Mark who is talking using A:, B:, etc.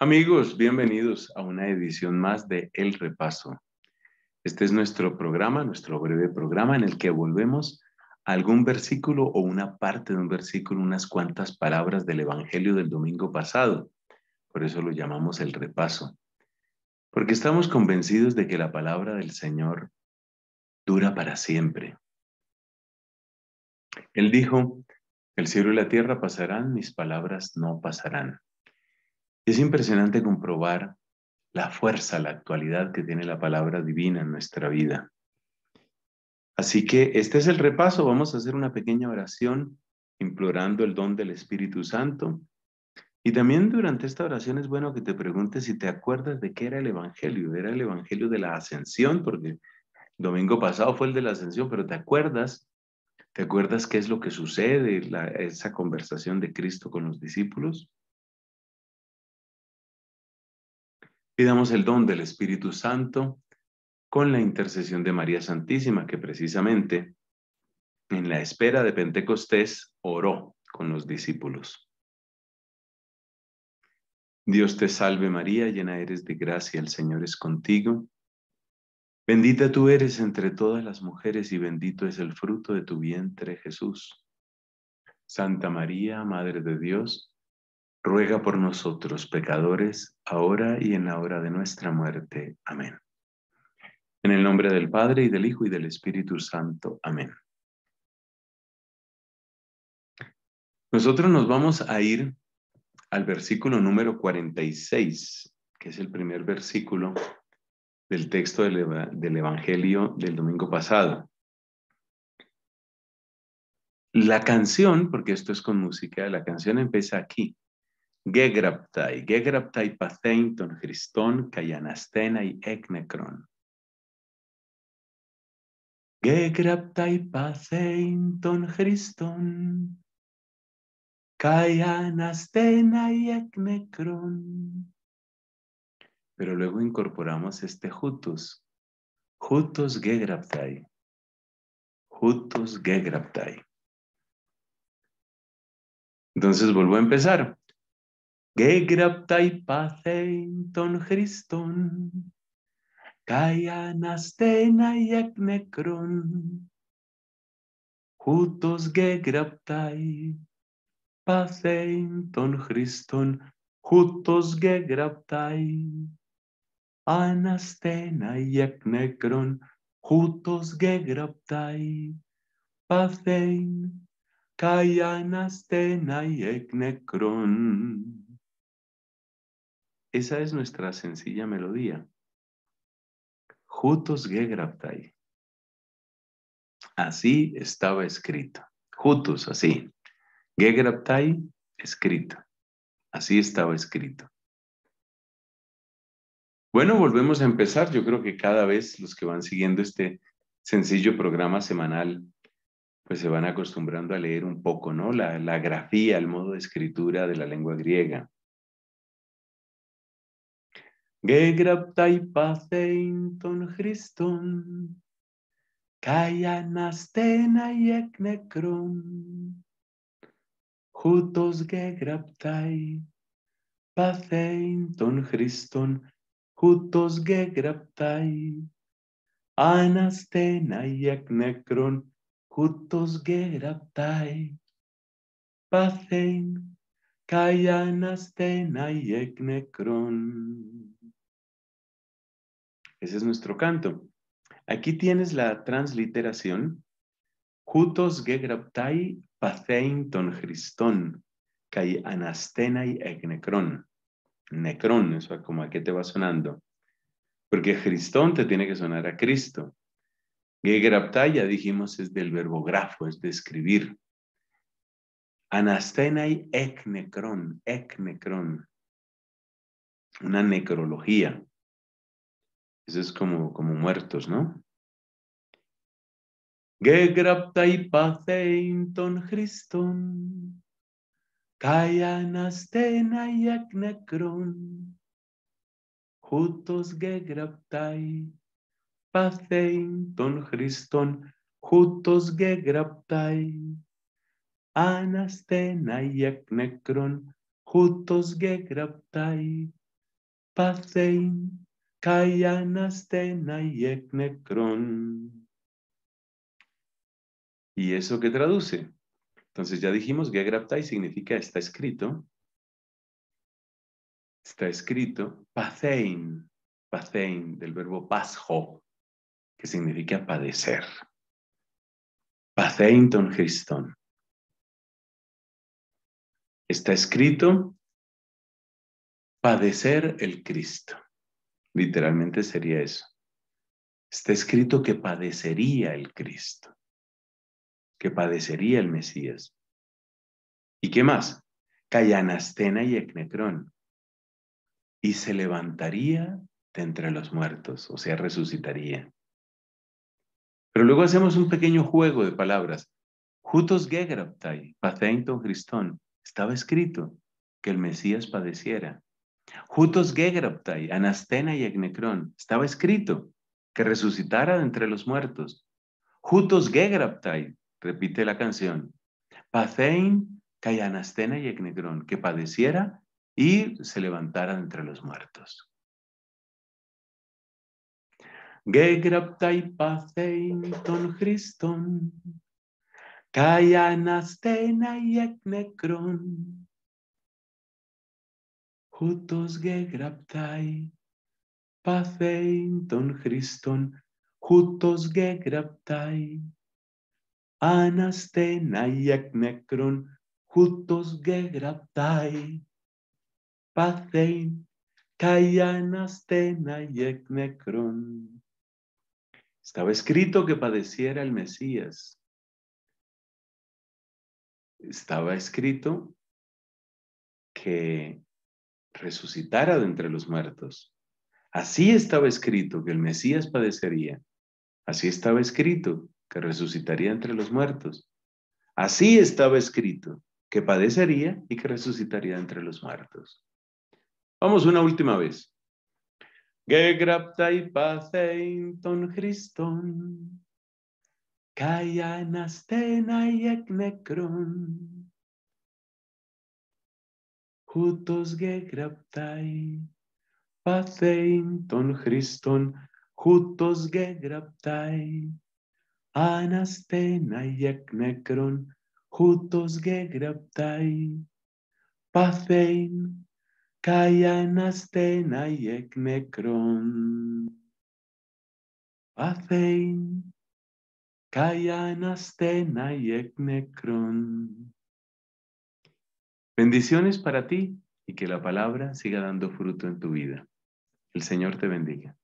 A: Amigos, bienvenidos a una edición más de El Repaso. Este es nuestro programa, nuestro breve programa en el que volvemos a algún versículo o una parte de un versículo, unas cuantas palabras del Evangelio del domingo pasado. Por eso lo llamamos el repaso. Porque estamos convencidos de que la palabra del Señor dura para siempre. Él dijo, el cielo y la tierra pasarán, mis palabras no pasarán. Es impresionante comprobar la fuerza, la actualidad que tiene la palabra divina en nuestra vida. Así que este es el repaso. Vamos a hacer una pequeña oración implorando el don del Espíritu Santo. Y también durante esta oración es bueno que te preguntes si te acuerdas de qué era el Evangelio. Era el Evangelio de la Ascensión, porque domingo pasado fue el de la Ascensión, pero te acuerdas, te acuerdas qué es lo que sucede, esa conversación de Cristo con los discípulos. Pidamos el don del Espíritu Santo con la intercesión de María Santísima, que precisamente en la espera de Pentecostés oró con los discípulos. Dios te salve María, llena eres de gracia, el Señor es contigo. Bendita tú eres entre todas las mujeres y bendito es el fruto de tu vientre Jesús. Santa María, Madre de Dios, ruega por nosotros pecadores, ahora y en la hora de nuestra muerte. Amén. En el nombre del Padre, y del Hijo, y del Espíritu Santo. Amén. Nosotros nos vamos a ir al versículo número 46, que es el primer versículo del texto del, del Evangelio del domingo pasado. La canción, porque esto es con música, la canción empieza aquí, Gegraptai, gegraptai Pathenton, ton Christon y eknekron. Gegraptai Pathenton, ton Christon y eknekron. Pero luego incorporamos este jutus. Jutus gegraptai. Jutus gegraptai. Entonces vuelvo a empezar. παθέ η πάθεν των Χριστών, καί αναστένα εκ νεκρών, ούτως γέγραπτα η πάθεν των Χριστών, ούτως γέγραπτα η αναστένα εκ νεκρών, ούτως πάθεν καί αναστένα εκ νεκρών. Esa es nuestra sencilla melodía. Jutos gegraptai. Así estaba escrito. Jutos, así. Gegraptai, escrito. Así estaba escrito. Bueno, volvemos a empezar. Yo creo que cada vez los que van siguiendo este sencillo programa semanal, pues se van acostumbrando a leer un poco, ¿no? La, la grafía, el modo de escritura de la lengua griega. Γεγραπτάι παθέιν των Χριστών, καί αναστέναί εκ νεκρών. Χούτος γεγραπτάι παθέιν των Χριστών, χούτος γεγραπτάι αναστέναί εκ νεκρών, χούτος γεγραπτάι παθέιν καί αναστέναί εκ νεκρών. Ese es nuestro canto. Aquí tienes la transliteración. Jutos gegraptai pacein ton Christón, kai anastenai necrón. Necron, eso como a qué te va sonando. Porque Cristón te tiene que sonar a Cristo. Gegraptai, ya dijimos, es del verbo grafo, es de escribir. Anastenai ek ecnecron Una necrología. Eso es como, como muertos, ¿no? Gegraptai ton Christon, kayanastena necron. hutos gegraptai ton Christon, hutos gegraptai, anastena yaknekron, hutos gegraptai, ¡Pacein! ¿Y eso qué traduce? Entonces ya dijimos Gegraptai significa está escrito. Está escrito pathein, pathein del verbo pasjo, que significa padecer. Pathein ton Christon. Está escrito padecer el Cristo. Literalmente sería eso. Está escrito que padecería el Cristo, que padecería el Mesías. ¿Y qué más? Cayanastena y Ecnecrón. Y se levantaría de entre los muertos, o sea, resucitaría. Pero luego hacemos un pequeño juego de palabras. Jutos gegraptai, pateinton Cristón. Estaba escrito que el Mesías padeciera. Jutos Gegraptai, Anastena y Agnecrón, estaba escrito que resucitara de entre los muertos. Jutos Gegraptai, repite la canción. Pacein, Anastena y Agnecrón, que padeciera y se levantara de entre los muertos. Gegraptai pathein Ton Christon, Anastena y Agnecrón. Hutos gegraptai, ton Christon, hutos gegraptai, anastenaiac necron, jutos gegraptai, pacein, kai anastena necron. Estaba escrito que padeciera el Mesías. Estaba escrito que resucitara de entre los muertos. Así estaba escrito que el Mesías padecería. Así estaba escrito que resucitaría entre los muertos. Así estaba escrito que padecería y que resucitaría entre los muertos. Vamos una última vez. χούτος γεγραπτάει, παθέιν των Χριστών, χούτος γεγραπτάει, Ανασθένα γεκ νεκρών, χούτος γεγραπτάει, παθέιν, καί ανασθένα γεκ νεκρών. Παθέιν, καί ανασθένα γεκ νεκρών. Bendiciones para ti y que la palabra siga dando fruto en tu vida. El Señor te bendiga.